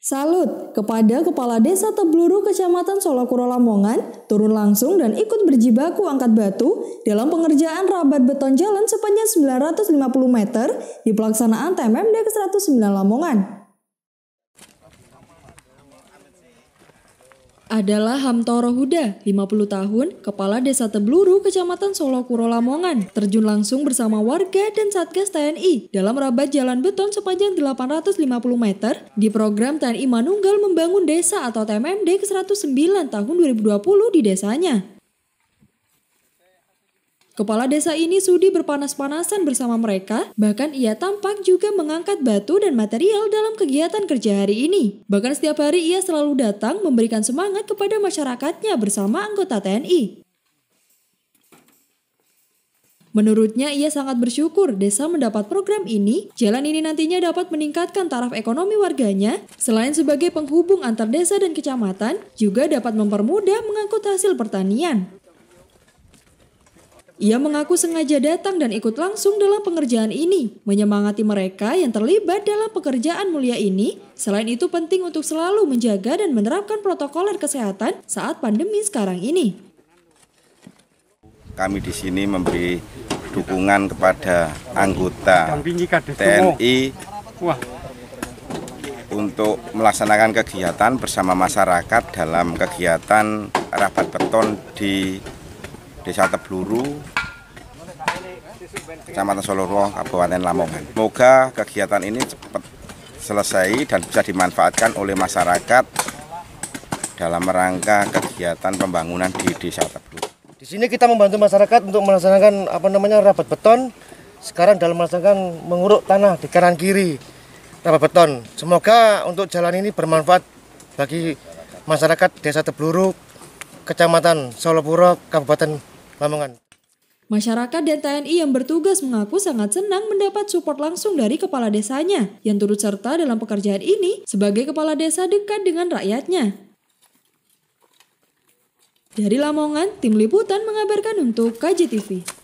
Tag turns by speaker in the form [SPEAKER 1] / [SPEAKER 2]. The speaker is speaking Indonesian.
[SPEAKER 1] Salut kepada Kepala Desa Tebluru Kecamatan Solokuro Lamongan, turun langsung dan ikut berjibaku angkat batu dalam pengerjaan rabat beton jalan sepanjang 950 meter di pelaksanaan TMMD ke-109 Lamongan. adalah Hamtoro Huda, 50 tahun, kepala desa Tebluru, kecamatan Solo Kuro Lamongan, terjun langsung bersama warga dan Satgas TNI dalam rabat jalan beton sepanjang 850 meter di program TNI Manunggal Membangun Desa atau TMMD ke-109 tahun 2020 di desanya. Kepala desa ini sudi berpanas-panasan bersama mereka, bahkan ia tampak juga mengangkat batu dan material dalam kegiatan kerja hari ini. Bahkan setiap hari ia selalu datang memberikan semangat kepada masyarakatnya bersama anggota TNI. Menurutnya, ia sangat bersyukur desa mendapat program ini. Jalan ini nantinya dapat meningkatkan taraf ekonomi warganya, selain sebagai penghubung antar desa dan kecamatan, juga dapat mempermudah mengangkut hasil pertanian. Ia mengaku sengaja datang dan ikut langsung dalam pengerjaan ini, menyemangati mereka yang terlibat dalam pekerjaan mulia ini. Selain itu penting untuk selalu menjaga dan menerapkan protokoler kesehatan saat pandemi sekarang ini.
[SPEAKER 2] Kami di sini memberi dukungan kepada anggota TNI untuk melaksanakan kegiatan bersama masyarakat dalam kegiatan rapat beton di Desa Tebluru, Kecamatan Soloro, Kabupaten Lamongan. Semoga kegiatan ini cepat selesai dan bisa dimanfaatkan oleh masyarakat dalam rangka kegiatan pembangunan di Desa Tebluru.
[SPEAKER 3] Di sini kita membantu masyarakat untuk melaksanakan apa namanya rapat beton. Sekarang dalam melaksanakan menguruk tanah di kanan kiri rapat beton. Semoga untuk jalan ini bermanfaat bagi masyarakat Desa Tebluru, Kecamatan Solopuro, Kabupaten Lamongan.
[SPEAKER 1] Masyarakat dan TNI yang bertugas mengaku sangat senang mendapat support langsung dari kepala desanya yang turut serta dalam pekerjaan ini sebagai kepala desa dekat dengan rakyatnya. Dari Lamongan, tim liputan mengabarkan untuk KJTV.